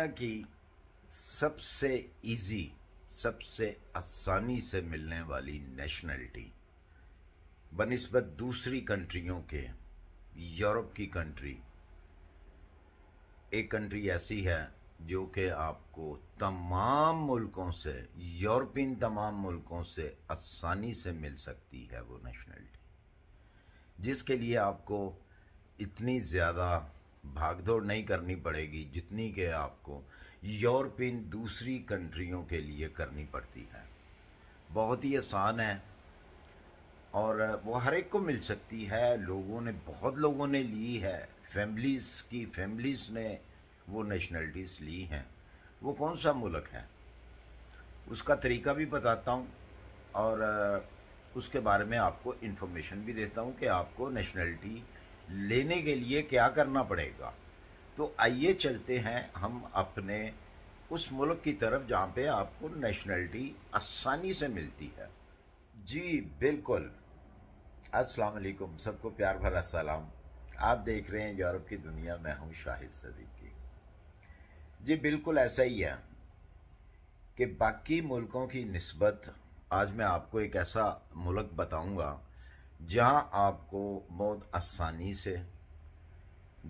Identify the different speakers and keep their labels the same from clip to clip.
Speaker 1: दुनिया की सबसे इजी सबसे आसानी से मिलने वाली नेशनलिटी बनस्बत दूसरी कंट्रियों के यूरोप की कंट्री एक कंट्री ऐसी है जो कि आपको तमाम मुल्कों से यूरोपियन तमाम मुल्कों से आसानी से मिल सकती है वो नेशनलिटी जिसके लिए आपको इतनी ज़्यादा भागदौड़ नहीं करनी पड़ेगी जितनी कि आपको यूरोपियन दूसरी कंट्रियों के लिए करनी पड़ती है बहुत ही आसान है और वो हर एक को मिल सकती है लोगों ने बहुत लोगों ने ली है फैमिलीज़ की फैमिलीज़ ने वो नेशनलिटीज़ ली हैं वो कौन सा मुल्क है उसका तरीका भी बताता हूँ और उसके बारे में आपको इन्फॉर्मेशन भी देता हूँ कि आपको नेशनलिटी लेने के लिए क्या करना पड़ेगा तो आइए चलते हैं हम अपने उस मुल्क की तरफ जहाँ पे आपको नेशनलिटी आसानी से मिलती है जी बिल्कुल अस्सलाम वालेकुम सबको प्यार भरा सलाम आप देख रहे हैं यूरोप की दुनिया मैं हूँ शाहिद सदीकी जी बिल्कुल ऐसा ही है कि बाकी मुल्कों की नस्बत आज मैं आपको एक ऐसा मुल्क बताऊंगा जहाँ आपको बहुत आसानी से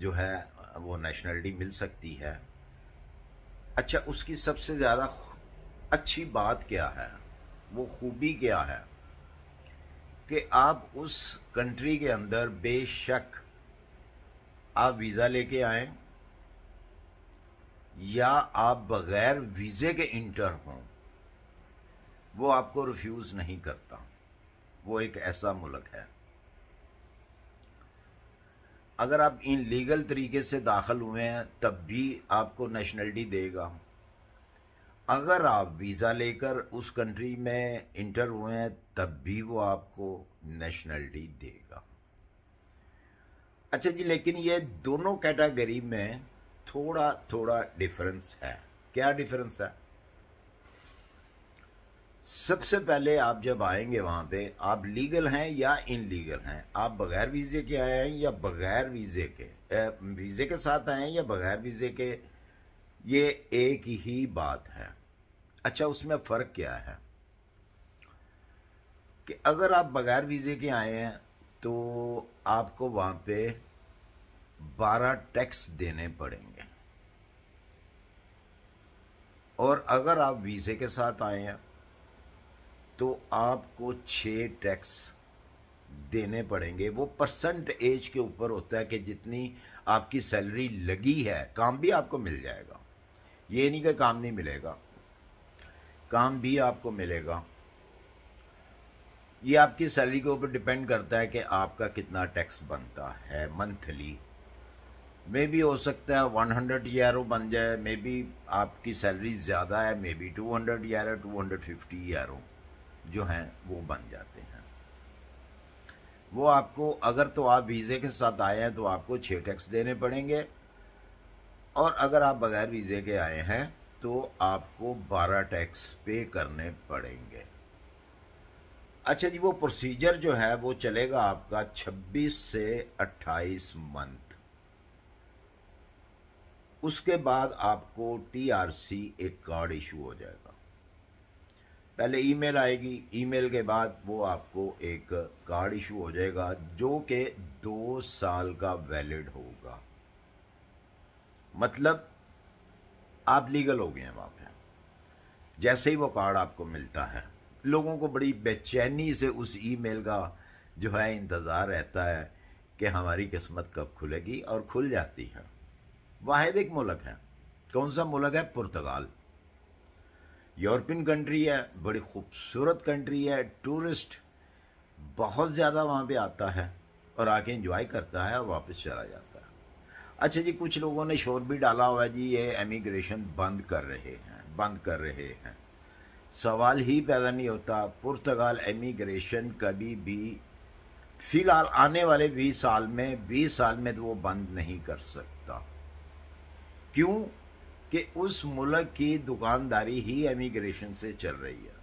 Speaker 1: जो है वो नेशनलिटी मिल सकती है अच्छा उसकी सबसे ज़्यादा अच्छी बात क्या है वो खूबी क्या है कि आप उस कंट्री के अंदर बेशक आप वीज़ा लेके आए या आप बग़ैर वीज़े के इंटर हों वो आपको रिफ्यूज़ नहीं करता वो एक ऐसा मुल्क है अगर आप इन लीगल तरीके से दाखिल हुए हैं तब भी आपको नेशनलिटी देगा अगर आप वीज़ा लेकर उस कंट्री में इंटर हुए हैं तब भी वो आपको नेशनलिटी देगा अच्छा जी लेकिन ये दोनों कैटेगरी में थोड़ा थोड़ा डिफरेंस है क्या डिफरेंस है सबसे पहले आप जब आएंगे वहां पे आप लीगल हैं या इनलीगल हैं आप बगैर वीज़े के आए हैं या बगैर वीज़े के वीज़े के साथ आए हैं या बगैर वीज़े के ये एक ही बात है अच्छा उसमें फ़र्क क्या है कि अगर आप बगैर वीज़े के आए हैं तो आपको वहाँ पे बारह टैक्स देने पड़ेंगे और अगर आप वीज़े के साथ आए हैं तो आपको छः टैक्स देने पड़ेंगे वो परसेंट एज के ऊपर होता है कि जितनी आपकी सैलरी लगी है काम भी आपको मिल जाएगा ये नहीं कि काम नहीं मिलेगा काम भी आपको मिलेगा ये आपकी सैलरी के ऊपर डिपेंड करता है कि आपका कितना टैक्स बनता है मंथली मे भी हो सकता है वन हंड्रेड ईयरो बन जाए मे बी आपकी सैलरी ज़्यादा है maybe two hundred year two hundred fifty ईयरो जो हैं वो बन जाते हैं वो आपको अगर तो आप वीज़े के साथ आए हैं तो आपको छः टैक्स देने पड़ेंगे और अगर आप बगैर वीज़े के आए हैं तो आपको बारह टैक्स पे करने पड़ेंगे अच्छा जी वो प्रोसीजर जो है वो चलेगा आपका 26 से 28 मंथ उसके बाद आपको टीआरसी एक कार्ड इशू हो जाएगा पहले ईमेल आएगी ईमेल के बाद वो आपको एक कार्ड इशू हो जाएगा जो कि दो साल का वैलिड होगा मतलब आप लीगल हो गए हैं वहाँ पे जैसे ही वो कार्ड आपको मिलता है लोगों को बड़ी बेचैनी से उस ईमेल का जो है इंतज़ार रहता है कि हमारी किस्मत कब खुलेगी और खुल जाती है वाहिद एक मुल्क है कौन सा मुल्क है पुर्तगाल यूरोपियन कंट्री है बड़ी खूबसूरत कंट्री है टूरिस्ट बहुत ज़्यादा वहाँ पे आता है और आके इंजॉय करता है और वापस चला जाता है अच्छा जी कुछ लोगों ने शोर भी डाला हुआ है जी ये एमिग्रेशन बंद कर रहे हैं बंद कर रहे हैं सवाल ही पैदा नहीं होता पुर्तगाल एमिग्रेशन कभी भी फिलहाल आने वाले 20 साल में 20 साल में तो वो बंद नहीं कर सकता क्यों कि उस मुल्क की दुकानदारी ही एमिग्रेशन से चल रही है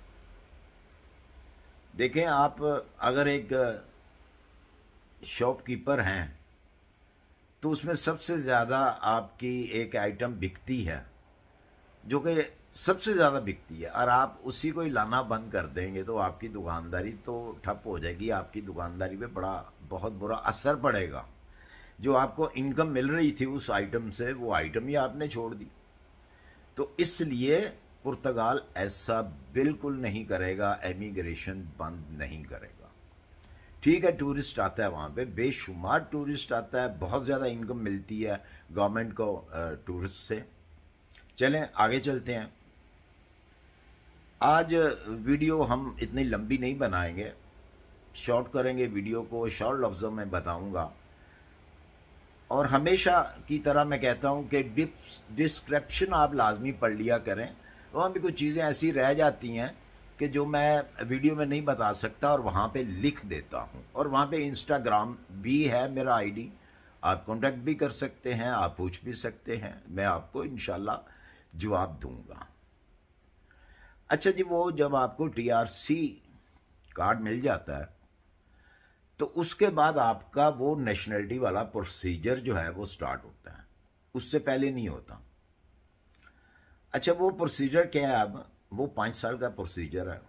Speaker 1: देखें आप अगर एक शॉपकीपर हैं तो उसमें सबसे ज़्यादा आपकी एक आइटम बिकती है जो कि सबसे ज़्यादा बिकती है और आप उसी को ही लाना बंद कर देंगे तो आपकी दुकानदारी तो ठप हो जाएगी आपकी दुकानदारी पे बड़ा बहुत बुरा असर पड़ेगा जो आपको इनकम मिल रही थी उस आइटम से वो आइटम ही आपने छोड़ दी तो इसलिए पुर्तगाल ऐसा बिल्कुल नहीं करेगा एमिग्रेशन बंद नहीं करेगा ठीक है टूरिस्ट आता है वहाँ पे बेशुमार टूरिस्ट आता है बहुत ज़्यादा इनकम मिलती है गवर्नमेंट को टूरिस्ट से चलें आगे चलते हैं आज वीडियो हम इतनी लंबी नहीं बनाएंगे शॉर्ट करेंगे वीडियो को शॉर्ट लफ्ज़ों में बताऊंगा और हमेशा की तरह मैं कहता हूँ कि डिप्स डिस्क्रिप्शन आप लाजमी पढ़ लिया करें वहाँ भी कुछ चीज़ें ऐसी रह जाती हैं कि जो मैं वीडियो में नहीं बता सकता और वहाँ पे लिख देता हूँ और वहाँ पे इंस्टाग्राम भी है मेरा आईडी आप कॉन्टेक्ट भी कर सकते हैं आप पूछ भी सकते हैं मैं आपको इन जवाब दूंगा अच्छा जी वो जब आपको टीआरसी कार्ड मिल जाता है तो उसके बाद आपका वो नेशनलिटी वाला प्रोसीजर जो है वो स्टार्ट होता है उससे पहले नहीं होता अच्छा वो प्रोसीजर क्या है अब वो पाँच साल का प्रोसीजर है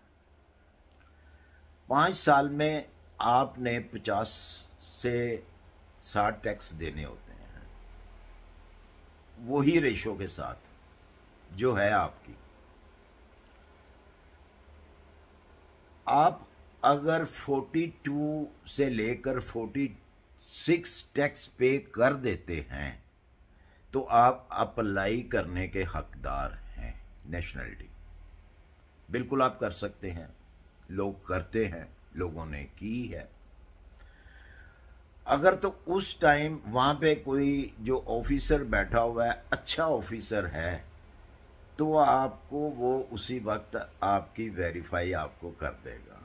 Speaker 1: पाँच साल में आपने पचास से साठ टैक्स देने होते हैं वही रेशो के साथ जो है आपकी आप अगर 42 से लेकर 46 टैक्स पे कर देते हैं तो आप अप्लाई करने के हकदार हैं नेशनलिटी बिल्कुल आप कर सकते हैं लोग करते हैं लोगों ने की है अगर तो उस टाइम वहां पे कोई जो ऑफिसर बैठा हुआ है अच्छा ऑफिसर है तो आपको वो उसी वक्त आपकी वेरीफाई आपको कर देगा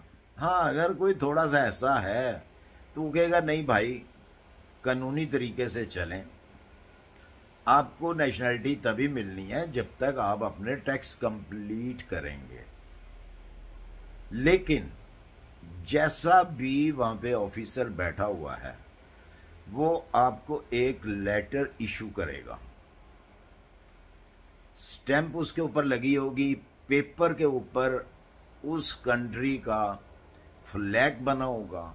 Speaker 1: हाँ अगर कोई थोड़ा सा ऐसा है तो वो कहेगा नहीं भाई कानूनी तरीके से चलें आपको नेशनैलिटी तभी मिलनी है जब तक आप अपने टैक्स कंप्लीट करेंगे लेकिन जैसा भी वहाँ पे ऑफिसर बैठा हुआ है वो आपको एक लेटर इशू करेगा स्टैंप उसके ऊपर लगी होगी पेपर के ऊपर उस कंट्री का फ्लैग बना होगा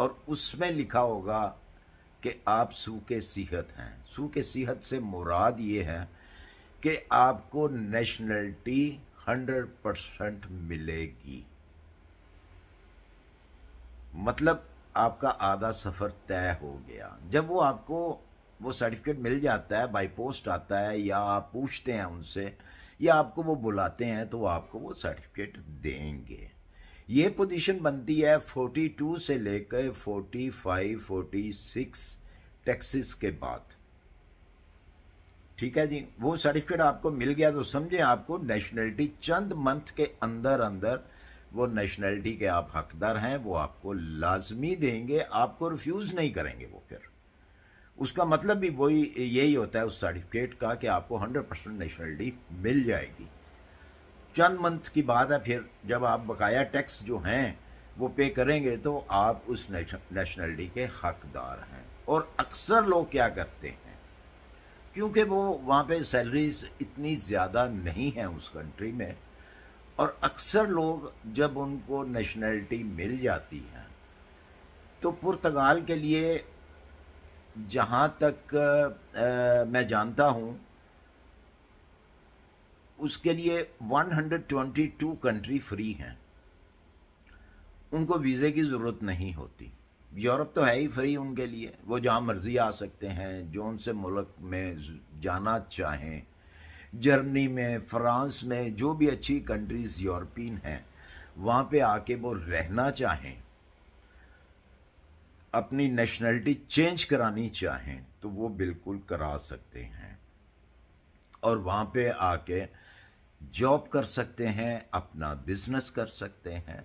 Speaker 1: और उसमें लिखा होगा कि आप सूखे सेहत हैं सूखे सेहत से मुराद ये है कि आपको नेशनलिटी हंड्रेड परसेंट मिलेगी मतलब आपका आधा सफ़र तय हो गया जब वो आपको वो सर्टिफिकेट मिल जाता है बाय पोस्ट आता है या आप पूछते हैं उनसे या आपको वो बुलाते हैं तो वो आपको वो सर्टिफिकेट देंगे ये पोजीशन बनती है 42 से लेकर 45, 46 टैक्सेस के बाद ठीक है जी वो सर्टिफिकेट आपको मिल गया तो समझे आपको नेशनलिटी चंद मंथ के अंदर अंदर वो नेशनलिटी के आप हकदार हैं वो आपको लाजमी देंगे आपको रिफ्यूज़ नहीं करेंगे वो फिर उसका मतलब भी वही यही होता है उस सर्टिफिकेट का कि आपको 100 परसेंट नेशनलिटी मिल जाएगी चंद मंथ की बात है फिर जब आप बकाया टैक्स जो हैं वो पे करेंगे तो आप उस नेशनलिटी के हकदार हैं और अक्सर लोग क्या करते हैं क्योंकि वो वहाँ पे सैलरीज इतनी ज़्यादा नहीं हैं उस कंट्री में और अक्सर लोग जब उनको नेशनलिटी मिल जाती है तो पुर्तगाल के लिए जहाँ तक आ, मैं जानता हूँ उसके लिए 122 कंट्री फ्री हैं उनको वीज़े की ज़रूरत नहीं होती यूरोप तो है ही फ्री उनके लिए वो जहाँ मर्ज़ी आ सकते हैं जो उनसे मुल्क में जाना चाहें जर्मनी में फ्रांस में जो भी अच्छी कंट्रीज़ यूरोपियन हैं वहाँ पे आके वो रहना चाहें अपनी नेशनलिटी चेंज करानी चाहें तो वो बिल्कुल करा सकते हैं और वहाँ पे आके जॉब कर सकते हैं अपना बिजनेस कर सकते हैं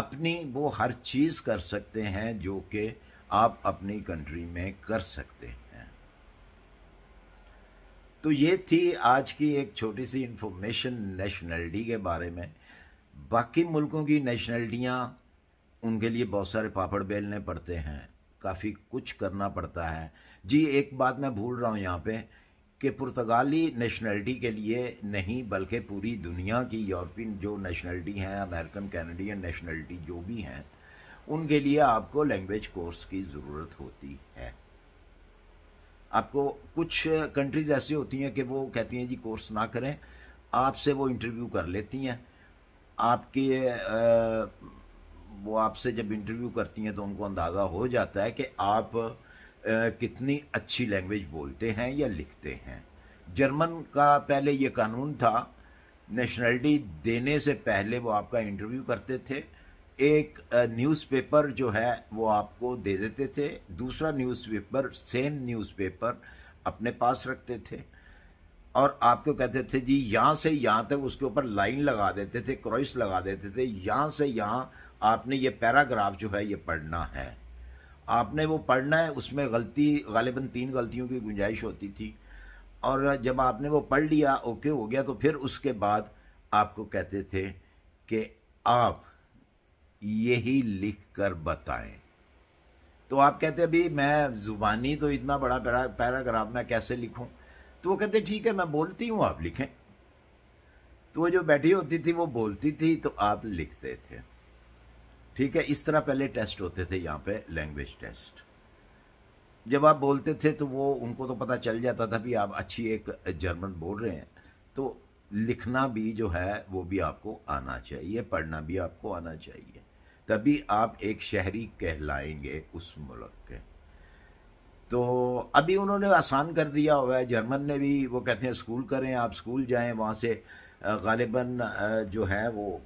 Speaker 1: अपनी वो हर चीज़ कर सकते हैं जो कि आप अपनी कंट्री में कर सकते हैं तो ये थी आज की एक छोटी सी इन्फॉर्मेशन नेशनलिटी के बारे में बाकी मुल्कों की नेशनलिटियाँ उनके लिए बहुत सारे पापड़ बेलने पड़ते हैं काफ़ी कुछ करना पड़ता है जी एक बात मैं भूल रहा हूँ यहाँ पे कि पुर्तगाली नेशनलिटी के लिए नहीं बल्कि पूरी दुनिया की यूरोपियन जो नेशनलिटी हैं अमेरिकन कैनेडियन नेशनलिटी जो भी हैं उनके लिए आपको लैंग्वेज कोर्स की ज़रूरत होती है आपको कुछ कंट्रीज़ ऐसी होती हैं कि वो कहती हैं जी कोर्स ना करें आपसे वो इंटरव्यू कर लेती हैं आपके आ, वो आपसे जब इंटरव्यू करती हैं तो उनको अंदाज़ा हो जाता है कि आप कितनी अच्छी लैंग्वेज बोलते हैं या लिखते हैं जर्मन का पहले ये कानून था नेशनलिटी देने से पहले वो आपका इंटरव्यू करते थे एक न्यूज़पेपर जो है वो आपको दे देते थे दूसरा न्यूज़पेपर सेम न्यूज़पेपर अपने पास रखते थे और आपको कहते थे जी यहाँ से यहाँ तक उसके ऊपर लाइन लगा देते थे क्रॉइस लगा देते थे यहाँ से यहाँ आपने ये पैराग्राफ जो है ये पढ़ना है आपने वो पढ़ना है उसमें गलती गालिबा तीन गलतियों की गुंजाइश होती थी और जब आपने वो पढ़ लिया ओके हो गया तो फिर उसके बाद आपको कहते थे कि आप यही लिख कर बताएं तो आप कहते अभी मैं ज़ुबानी तो इतना बड़ा पैराग्राफ मैं कैसे लिखूं तो वो कहते ठीक है मैं बोलती हूँ आप लिखें तो वो जो बैठी होती थी वो बोलती थी तो आप लिखते थे ठीक है इस तरह पहले टेस्ट होते थे यहाँ पे लैंग्वेज टेस्ट जब आप बोलते थे तो वो उनको तो पता चल जाता था भी आप अच्छी एक जर्मन बोल रहे हैं तो लिखना भी जो है वो भी आपको आना चाहिए पढ़ना भी आपको आना चाहिए तभी आप एक शहरी कहलाएंगे उस मुल्क के तो अभी उन्होंने आसान कर दिया हुआ है जर्मन ने भी वो कहते हैं स्कूल करें आप स्कूल जाएं वहाँ से गालिबा जो है वो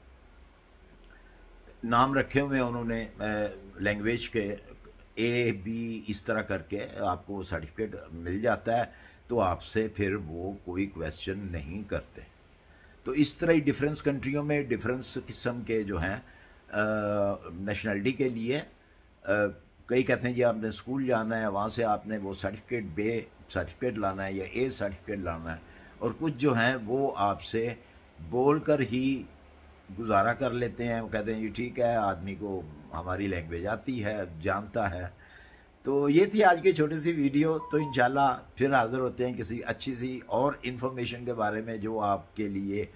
Speaker 1: नाम रखे हुए हैं उन्होंने लैंग्वेज के ए बी इस तरह करके आपको वो सर्टिफिकेट मिल जाता है तो आपसे फिर वो कोई क्वेश्चन नहीं करते तो इस तरह ही डिफरेंस कंट्रियों में डिफरेंस किस्म के जो हैं नेशनलिटी के लिए कई कहते हैं जी आपने स्कूल जाना है वहाँ से आपने वो सर्टिफिकेट बे सर्टिफिकेट लाना है या ए सर्टिफिकेट लाना है और कुछ जो हैं वो आपसे बोल कर ही गुजारा कर लेते हैं वो कहते हैं जी ठीक है आदमी को हमारी लैंग्वेज आती है जानता है तो ये थी आज की छोटी सी वीडियो तो इन फिर हाज़िर होते हैं किसी अच्छी सी और इन्फॉर्मेशन के बारे में जो आपके लिए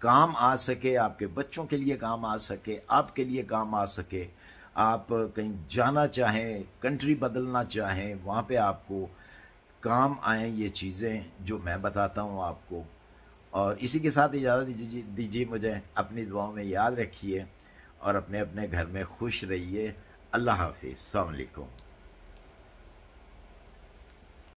Speaker 1: काम आ सके आपके बच्चों के लिए काम आ सके आपके लिए काम आ सके आप कहीं जाना चाहें कंट्री बदलना चाहें वहाँ पे आपको काम आए ये चीज़ें जो मैं बताता हूँ आपको और इसी के साथ इजाज़त दीजिए दीजिए मुझे अपनी दुआओं में याद रखिए और अपने अपने घर में खुश रहिए अल्लाह हाफिज़ अलकुम